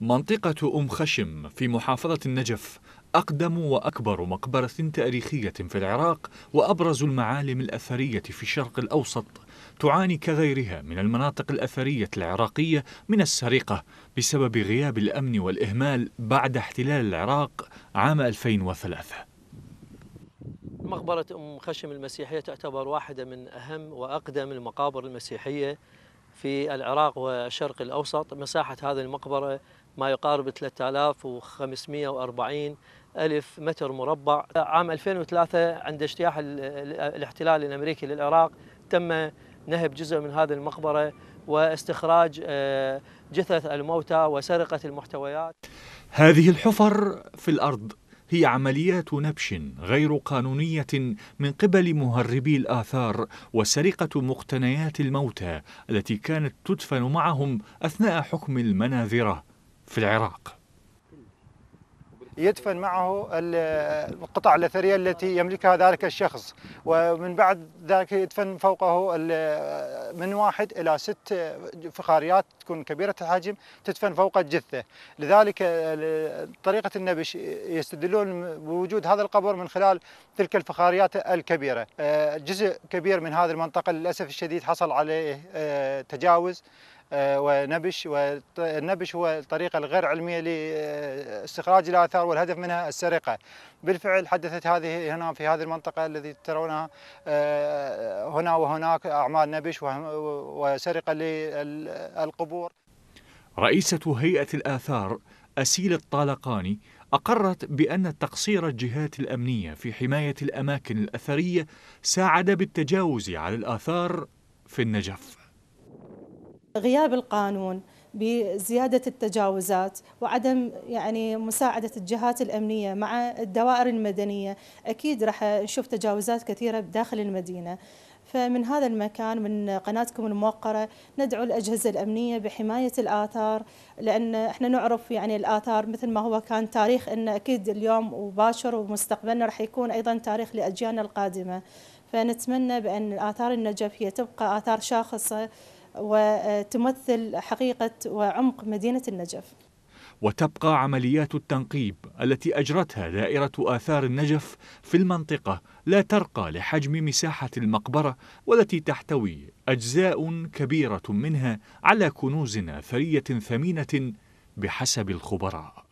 منطقة أم خشم في محافظة النجف أقدم وأكبر مقبرة تاريخية في العراق وأبرز المعالم الأثرية في الشرق الأوسط تعاني كغيرها من المناطق الأثرية العراقية من السرقة بسبب غياب الأمن والإهمال بعد احتلال العراق عام 2003 مقبرة أم خشم المسيحية تعتبر واحدة من أهم وأقدم المقابر المسيحية في العراق والشرق الأوسط مساحة هذه المقبرة ما يقارب 3540 ألف متر مربع عام 2003 عند اجتياح الاحتلال الأمريكي للعراق تم نهب جزء من هذه المقبرة واستخراج آه، جثث الموتى وسرقة المحتويات هذه الحفر في الأرض هي عمليات نبش غير قانونية من قبل مهربي الآثار وسرقة مقتنيات الموتى التي كانت تدفن معهم أثناء حكم المناذرة في العراق يدفن معه القطع الاثريه التي يملكها ذلك الشخص ومن بعد ذلك يدفن فوقه من واحد الى ست فخاريات تكون كبيره الحجم تدفن فوق الجثه لذلك طريقه النبش يستدلون بوجود هذا القبر من خلال تلك الفخاريات الكبيره آه، جزء كبير من هذه المنطقه للاسف الشديد حصل عليه آه، تجاوز آه، ونبش والنبش هو الطريقة الغير علمية لاستخراج الآثار والهدف منها السرقة بالفعل حدثت هذه هنا في هذه المنطقة التي ترونها آه، هنا وهناك أعمال نبش وسرقة للقبور رئيسة هيئة الآثار أسيل الطالقاني أقرت بأن تقصير الجهات الأمنية في حماية الأماكن الأثرية ساعد بالتجاوز على الآثار في النجف غياب القانون بزيادة التجاوزات وعدم يعني مساعدة الجهات الأمنية مع الدوائر المدنية أكيد راح نشوف تجاوزات كثيرة داخل المدينة فمن هذا المكان من قناتكم الموقرة ندعو الأجهزة الأمنية بحماية الآثار لأن احنا نعرف يعني الآثار مثل ما هو كان تاريخ أن أكيد اليوم وباشر ومستقبلنا راح يكون أيضا تاريخ لأجيالنا القادمة فنتمنى بأن آثار النجف هي تبقى آثار شاخصة وتمثل حقيقة وعمق مدينة النجف وتبقى عمليات التنقيب التي أجرتها دائرة آثار النجف في المنطقة لا ترقى لحجم مساحة المقبرة والتي تحتوي أجزاء كبيرة منها على كنوز أثرية ثمينة بحسب الخبراء